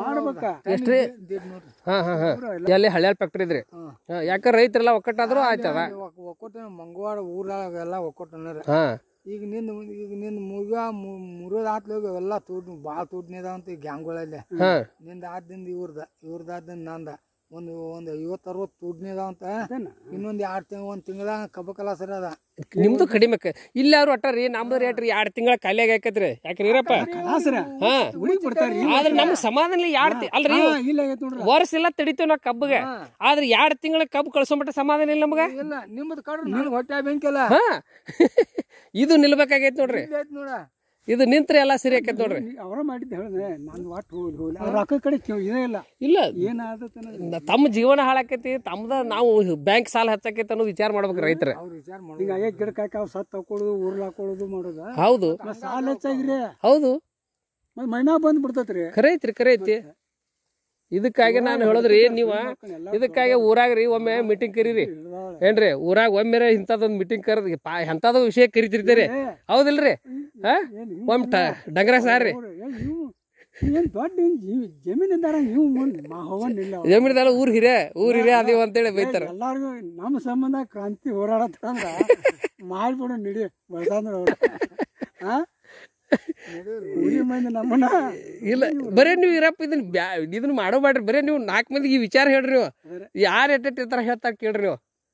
ಮಾಡ್ಬೇಕ ಎಷ್ಟ್ರಿ ಹಾ ಹಾ ಎಲ್ಲಿ ಹಳ್ಯಾಲ್ ಫ್ಯಾಕ್ಟ್ರಿ ಇದ್ರಿ ಯಾಕ ರೈತರೆಲ್ಲ ಒಕ್ಕಟ್ಟಾದ್ರು ಆಯ್ತದ ಒಕ್ಕಟ್ಟು ಮಂಗವಾಡ ಊರಾಗ ಎಲ್ಲ ಒಕ್ಕಟ್ಟು ಈಗ ನಿನ್ನ ಈಗ ನಿನ್ನ ಮುಗ ಮುರಿದ ಆತ್ಲೋಗ ಎಲ್ಲ ತೋಡ್ ಭಾಳ ತೋಡ್ನಿದಾವ ಅಂತ ಗ್ಯಾಂಗ್ಗಳಲ್ಲಿ ನಿಂದ ಆದಿಂದ ಇವ್ರದ ಇವ್ರದ್ ನಂದ ಒಂದು ಒಂದು ಐವತ್ತು ಅರವತ್ತು ದುಡ್ಡು ಅಂತ ಇನ್ನೊಂದು ಎರಡು ತಿಂಗಳು ಒಂದು ತಿಂಗಳ ಕಬ್ಬು ಕಲ ಸರಿ ಅದ ನಿಮ್ದು ಕಡಿಮೆ ಇಲ್ಲ ಇಲ್ಲಿ ಅವ್ರು ರೀ ನಮ್ದು ರೇಟ್ ರೀ ಎರಡು ತಿಂಗಳ ಖಾಲಿಯಾಗಿ ಹಾಕತ್ರಿ ಯಾಕ್ರಿ ಇರಪ್ಪ ಕಲಾಸ್ರ ಆದ್ರೆ ನಮ್ಗೆ ಸಮಾಧಾನ ಎರಡು ಅಲ್ರಿ ವರ್ಷ ಇಲ್ಲ ಆಗೈತೆ ವರ್ಷ ತಡಿತೀವಿ ನಾವು ಕಬ್ಬಗೆ ಆದ್ರೆ ಎರಡು ತಿಂಗಳ ಕಬ್ಬು ಕಳ್ಸೋಮಟ್ಟ ಸಮಾಧಾನ ಇಲ್ಲ ನಮ್ಗೆ ಇಲ್ಲ ನಿಮ್ಮದು ಕಡ್ರಿ ನಿಮ್ಗೆ ಹೊಟ್ಟೆ ಬೆಂಕಿಲ್ಲ ಇದು ನಿಲ್ಬೇಕಾಗೈತಿ ನೋಡ್ರಿ ಐತ್ ನೋಡ ಇದು ನಿಂತ್ರೆ ಎಲ್ಲ ಸರಿ ಆಕೈತೆ ನೋಡ್ರಿ ಅವರ ಮಾಡಿದ್ದು ಹೇಳಿದ್ರೆ ನಾನು ವಾಟ್ ಹೋಗಿ ಅವ್ರ ಅಕ್ಕ ಕಡೆ ಕೇಳಿ ಇಲ್ಲ ಇಲ್ಲ ಏನಾದ ತಮ್ಮ ಜೀವನ ಹಾಳಾಕೈತಿ ತಮ್ಮದ ನಾವು ಬ್ಯಾಂಕ್ ಸಾಲ ಹಚ್ಚಾಕೈತೆ ಅನ್ನೋ ವಿಚಾರ ಮಾಡ್ಬೇಕು ರೈತರ ಈಗ ಗಿಡಕ್ಕೆ ಹಾಕಿ ಅವ್ರು ಸತ್ತು ಹಾಕೊಳ್ಳೋದು ಹಾಕೊಳ್ಳೋದು ಮಾಡೋದು ಹೌದು ಸಾಲ ಹೆಚ್ಚಾಗಿರಿ ಹೌದು ಮೈನಾ ಬಂದು ಬಿಡ್ತೈತ್ರಿ ಖರೆ ಐತ್ರಿ ಖರೆ ಐತಿ ಇದಕ್ಕಾಗಿ ನಾನು ಹೇಳಿದ್ರಿ ನೀವು ಇದಕ್ಕಾಗಿ ಊರಾಗ್ರಿ ಒಮ್ಮೆ ಮೀಟಿಂಗ್ ಕರೀರಿ ಏನ್ರಿ ಊರಾಗ ಒಮ್ಮೆರೆ ಇಂಥದೊಂದು ಮೀಟಿಂಗ್ ಕರೆದ್ ಪಾ ವಿಷಯ ಕರಿತಿರ್ತೀರಿ ಹೌದಿಲ್ರಿ ಹಾ ಒಮ್ಮ ಡಂಗ್ರ ಸಾರ್ರಿ ಇಲ್ಲ ಜಮೀನಿದಾರ ಊರ್ ಹಿರೇ ಊರ್ ಹಿರೇ ಅದೀವ ಅಂತೇಳಿ ಬೈತಾರ ಎಲ್ಲಾರ್ಗು ನಮ್ಮ ಸಂಬಂಧ ಕ್ರಾಂತಿ ಹೋರಾಡತ್ತಂದ್ರ ಮಾಡ್ಬಿಡು ನಡಿ ಇಲ್ಲ ಬರೇ ನೀವು ಇರಪ್ಪ ಇದನ್ನ ಇದನ್ನ ಮಾಡೋ ಬೇಡ್ರಿ ಬರೇ ನೀವು ನಾಲ್ಕು ಮಂದಿಗೆ ಈ ವಿಚಾರ ಹೇಳ್ರಿ ನೀವು ಯಾರು ಎಟ್ಟ ಇರ್ತಾರ ಹೇಳ್ತಾರ ಕೇಳ್ರಿ ನೀವು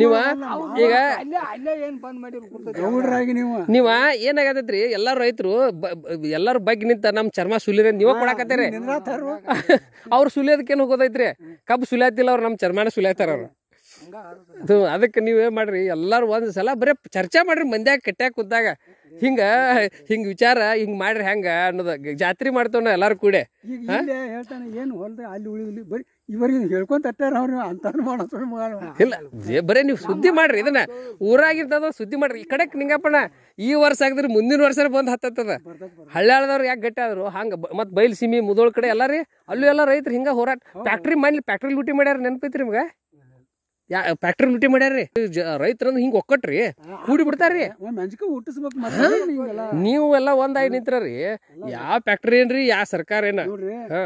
ನೀವ ಈಗ ನೀವ ಏನಾಗತೈತ್ರಿ ಎಲ್ಲಾರು ರೈತರು ಎಲ್ಲಾರು ಬಗ್ಗೆ ನಿಂತ ನಮ್ ಚರ್ಮ ಸುಲಿರ ನೀವ ಕೊಡಾಕತ್ತೀರಿ ಅವ್ರ ಸುಲಿಯೋದಕ್ಕೇನು ಹೋಗೋದೈತ್ರಿ ಕಬ್ಬು ಸುಲಿಯತ್ತಿಲ್ಲ ಅವ್ರ ನಮ್ ಚರ್ಮನ ಸುಲಿಯತ್ತಾರ ಅವ್ರು ಅದಕ್ಕೆ ನೀವ್ ಏನ್ ಮಾಡ್ರಿ ಎಲ್ಲಾರು ಒಂದ್ ಸಲ ಬರೀ ಚರ್ಚೆ ಮಾಡ್ರಿ ಮಂದ್ಯಾಗ ಕಟ್ಟ್ಯಾಗ ಕೂತಾಗ ಹಿಂಗ ಹಿಂಗ ವಿಚಾರ ಹಿಂಗ ಮಾಡ್ರಿ ಹೆಂಗ ಅನ್ನೋದ ಜಾತ್ರಿ ಮಾಡ್ತಾವ ಎಲ್ಲಾರು ಕೂಡ ಇವರಿಗೆ ಹೇಳ್ಕೊಂತ ಅಟ್ಟಾರ ಅವ್ರು ಅಂತ ಇಲ್ಲ ಬರೇ ನೀವು ಸುದ್ದಿ ಮಾಡ್ರಿ ಇದನ್ನ ಊರಾಗಿರ್ತದ ಸುದ್ದಿ ಮಾಡ್ರಿ ಈ ಕಡೆಕ್ ನಿಂಗಪ್ಪಣ ಈ ವರ್ಷ ಆಗಿದ್ರೆ ಮುಂದಿನ ವರ್ಷ ಬಂದ್ ಹತ್ತದ ಹಳ್ಳಾಳದವ್ರು ಯಾಕೆ ಗಟ್ಟಿ ಆದ್ರು ಹಂಗ ಮತ್ ಬೈಲ್ ಸೀಮಿ ಮುದೋಳ್ ಕಡೆ ಎಲ್ಲಾರಿ ಅಲ್ಲೂ ಎಲ್ಲ ರೈತರು ಹಿಂಗ ಹೋರಾಟ ಫ್ಯಾಕ್ಟ್ರಿ ಮಾಡ್ಲಿ ಫ್ಯಾಕ್ಟ್ರಿ ಲೂಟಿ ಮಾಡ್ಯಾರ ನೆನಪೈತ್ರಿ ನಿಮ್ಗೆ ಯಾ ಫ್ಯಾಕ್ಟ್ರಿ ಲೂಟಿ ಮಾಡ್ಯಾರ್ರಿ ರೈತರನ್ನು ಹಿಂಗ ಒಕ್ಕಟ್ರಿ ಕೂಡಿ ಬಿಡ್ತಾರ್ರಿ ನೀವು ಎಲ್ಲ ಒಂದಾಗಿ ರೀ ಯಾವ ಫ್ಯಾಕ್ಟ್ರಿ ಏನ್ರಿ ಯಾವ ಸರ್ಕಾರ ಏನ ಹಾ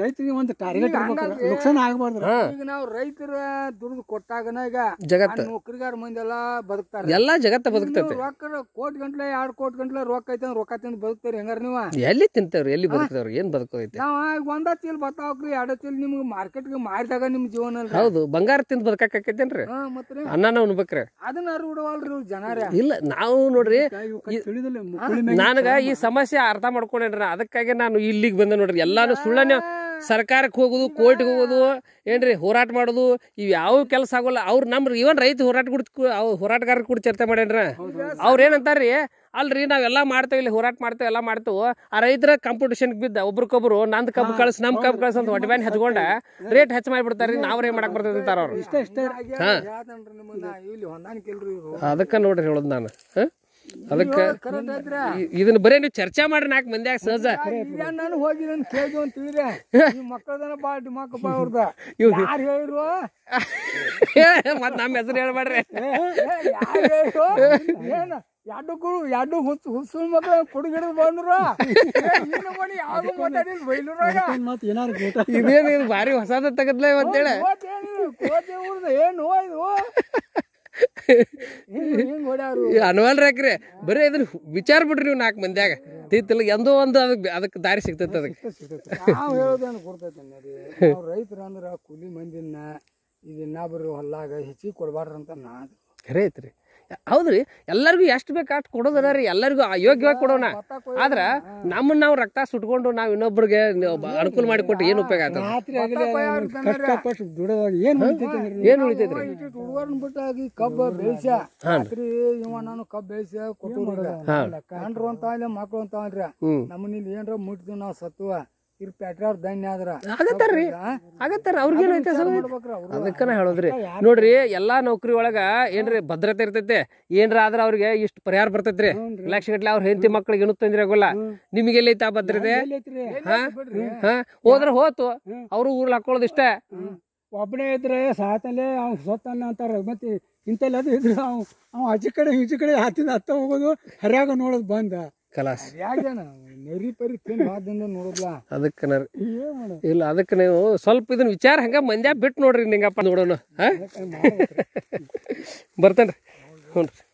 ರೈತರಿಗೆ ಒಂದು ಟಾರ್ಗೆಟ್ ನುಕ್ಸಾನ ಆಗಬಾರ್ದು ಈಗ ನಾವು ರೈತರ ದುಡ್ದು ಕೊಟ್ಟಾಗನ ಈಗ ಜಗತ್ತು ನೌಕರಿಗಾರ ಮಂದಿ ಬದುಕ್ತಾರೆ ಎಲ್ಲಾ ಜಗತ್ತ ಬದುಕ್ತೈತೆ ರೊಕ್ಕ ಕೋಟಿ ಗಂಟ್ಲೆ ಎರಡು ಕೋಟಿ ಗಂಟ್ಲೆ ರೊಕ್ಕ ಐತೆ ರೊಕ್ಕ ತಿಂದು ಬದುಕ್ತಾರೆ ಹೆಂಗಾರ ನೀವು ಎಲ್ಲಿ ತಿಂತಾವ್ರಿ ಎಲ್ಲಿ ಬದುಕ್ತಾವ್ರಿ ಏನ್ ಬದುಕೈತೆ ನಾವು ಒಂದ ಚೀಲ ಬತ್ತಾವ್ರಿ ಎರಡು ಚೀಲ್ ನಿಮ್ಗೆ ಮಾರ್ಕೆಟ್ಗೆ ಮಾಡಿದಾಗ ನಿಮ್ ಜೀವನ ಹೌದು ಬಂಗಾರ ತಿಂದು ಮತ್ತೆ ಅನ್ನ ಉಣ್ಬೇಕ್ರಿ ಅದನ್ನ ರೂಢವಲ್ರಿ ಜನರ ಇಲ್ಲ ನಾವು ನೋಡ್ರಿ ನನಗ ಈ ಸಮಸ್ಯೆ ಅರ್ಥ ಮಾಡ್ಕೊಂಡೇನ್ರಿ ಅದಕ್ಕಾಗಿ ನಾನು ಇಲ್ಲಿಗೆ ಬಂದೆ ನೋಡ್ರಿ ಎಲ್ಲಾನು ಸುಳ್ಳನೇ ಸರ್ಕಾರಕ್ಕೆ ಹೋಗುದು ಕೋರ್ಟ್ಗೆ ಹೋಗೋದು ಏನ್ರಿ ಹೋರಾಟ ಮಾಡೋದು ಇವ್ ಯಾವ ಕೆಲಸ ಆಗೋಲ್ಲ ಅವ್ರು ನಮ್ಮ ಇವನ್ ರೈತ ಹೋರಾಟ ಕೂಡ ಹೋರಾಟಗಾರ ಹೋರಾಟಗಾರರು ಕೂಡ ಚರ್ಚೆ ಮಾಡ್ಯಾನ್ರ ಅವ್ರು ಏನಂತಾರ್ರಿ ಅಲ್ರಿ ನಾವೆಲ್ಲ ಮಾಡ್ತೇವೆ ಇಲ್ಲಿ ಹೋರಾಟ ಮಾಡ್ತೇವೆ ಎಲ್ಲ ಮಾಡ್ತೇವೆ ಆ ರೈತರ ಕಾಂಪಿಟೇಷನ್ಗೆ ಬಿದ್ದ ಒಬ್ರಿಗೊಬ್ರು ನಂದ್ ಕಬ್ ಕಳ್ಸಿ ನಮ್ ಕಬ್ ಕಳ್ಸ ಅಂತ ಹೊಟ್ಟೆ ಬ್ಯಾನ್ ಹಚ್ಕೊಂಡ ರೇಟ್ ಹೆಚ್ಚು ಮಾಡಿಬಿಡ್ತಾರ್ರಿ ನಾವ್ರೇ ಮಾಡಕ್ ಬರ್ತದೆ ಅಂತಾರ ಅವ್ರು ಹಾಂ ಅದಕ್ಕೆ ನೋಡ್ರಿ ಹೇಳೋದು ನಾನು ಅದಕ್ಕೆ ಇದನ್ನ ಬರೀ ನೀವು ಚರ್ಚೆ ಮಾಡ್ರಿ ನಾಲ್ಕು ಮಂದ್ಯಾಗ ಸಹಜ ನಾನು ಹೋಗಿ ನನ್ನ ಕೇಳ್ದು ಅಂತ ತಿಳಿದೆ ಮಕ್ಕಳದನ ಬಾ ಡಿಮಾಕ ಬಾ ಅವ್ರದ ಯಾರು ಹೇಳಿರು ಮತ್ ನಮ್ಮ ಹೆಸರು ಹೇಳ್ಬೇಡ್ರಿ ಏನ ಎರಡು ಗುರು ಎರಡು ಹುಸ್ ಹುಸ್ಸು ಮಕ್ಕಳು ಕೊಡುಗಿಡಿದು ಬಂದ್ರು ಯಾವಾಗ ಮಾತಾಡಿಲ್ಲ ಬೈಲೂರಾಗ ಇದೇನು ಭಾರಿ ಹೊಸದ ತೆಗದ್ಲ ಇವತ್ತೇಳಿ ಏನು ಹೋಯ್ದು ಅನ್ವಲ್ ರಾಕ್ರಿ ಬರೀ ಇದನ್ನ ವಿಚಾರ ಬಿಡ್ರಿ ನೀವು ನಾಲ್ಕು ಮಂದಿಯಾಗ ತಿತ್ತಿಲ್ಲ ಎಂದೋ ಒಂದು ಅದಕ್ಕೆ ಅದಕ್ಕೆ ದಾರಿ ಸಿಗ್ತೈತೆ ಅದಕ್ಕೆ ರೈತರ ಅಂದ್ರೆ ಕೂಲಿ ಮಂದಿನ ಇದನ್ನ ಬರೀ ಹೊಲ್ಲಾಗ ಹೆಚ್ಚಿಗೆ ಕೊಡಬಾರ್ದು ಅಂತ ನಾ ಖರೆ ಐತ್ರಿ ಹೌದ್ರಿ ಎಲ್ಲರಿಗೂ ಎಷ್ಟು ಬೇಕು ಅಷ್ಟು ಕೊಡೋದದ ರೀ ಎಲ್ಲರಿಗೂ ಯೋಗ್ಯವಾಗಿ ಕೊಡೋಣ ಆದ್ರೆ ನಮ್ಮನ್ನ ನಾವು ರಕ್ತ ಸುಟ್ಕೊಂಡು ನಾವು ಇನ್ನೊಬ್ರಿಗೆ ಅನುಕೂಲ ಮಾಡಿ ಕೊಟ್ಟು ಏನು ಉಪಯೋಗ ಆಯ್ತು ಏನು ಉಳಿತೈತ್ರಿ ಬಿಟ್ಟಾಗಿ ಕಬ್ಬ ಬೆಳೆಸ ಇವ ನಾನು ಕಬ್ಬ ಬೆಳೆಸ ಕೊಟ್ಟು ಅಂತ ಮಕ್ಕಳು ಅಂತ ನಮ್ಮನಿಲ್ಲಿ ಏನ್ರ ಮುಟ್ಟಿದ್ವಿ ನಾವು ಸತ್ವ ಇರ್ ಧನ್ಯ ಆದ್ರ ಆಗತ್ತಾರ ಅದಕ್ಕನ ಹೇಳೋದ್ರಿ ನೋಡ್ರಿ ಎಲ್ಲಾ ನೌಕರಿ ಒಳಗ ಏನ್ರಿ ಭದ್ರತೆ ಇರ್ತೈತೆ ಏನ್ರ ಆದ್ರ ಅವ್ರಿಗೆ ಇಷ್ಟ ಪರಿಹಾರ ಬರ್ತೈತ್ರಿ ಲಕ್ಷ ಗಟ್ಲೆ ಅವ್ರ ಹೆಂಡತಿ ಮಕ್ಳಿಗೆ ಏನು ತೊಂದ್ರೆ ಆಗೋಲ್ಲ ನಿಮ್ಗೆ ಎಲ್ಲೈತಾ ಭದ್ರತೆ ಹಾ ಹೋದ್ರ ಹೋತು ಅವ್ರು ಊರ್ಲ ಹಾಕೊಳ್ಳೋದು ಇಷ್ಟ ಒಬ್ಬನೇ ಇದ್ರೆ ಸಾತಲ್ಲೇ ಅವ್ನು ಸೋತಾನ ಅಂತಾರೆ ಮತ್ತೆ ಇಂಥಲ್ಲಿ ಅದು ಇದ್ರೆ ಅವ್ ಅವ್ ಆಚೆ ಕಡೆ ಈಚೆ ಕಡೆ ಹತ್ತಿದ ಹತ್ತ ಹೋಗೋದು ಹರಿಯಾಗ ನೋಡೋದು ಬಂದ ಕಲಾಸ್ ಯಾಕೆ ನರಿ ಪರಿ ನೋಡಲ್ಲ ಅದಕ್ಕೆ ಇಲ್ಲ ಅದಕ್ಕೆ ನೀವು ಸ್ವಲ್ಪ ಇದನ್ನ ವಿಚಾರ ಹಂಗ ಮಂದ್ಯಾ ಬಿಟ್ಟು ನೋಡ್ರಿ ನಿಂಗಪ್ಪ ನೋಡೋಣ ಹಾಂ ಬರ್ತೇನೆ ಹ್ಞೂ ರೀ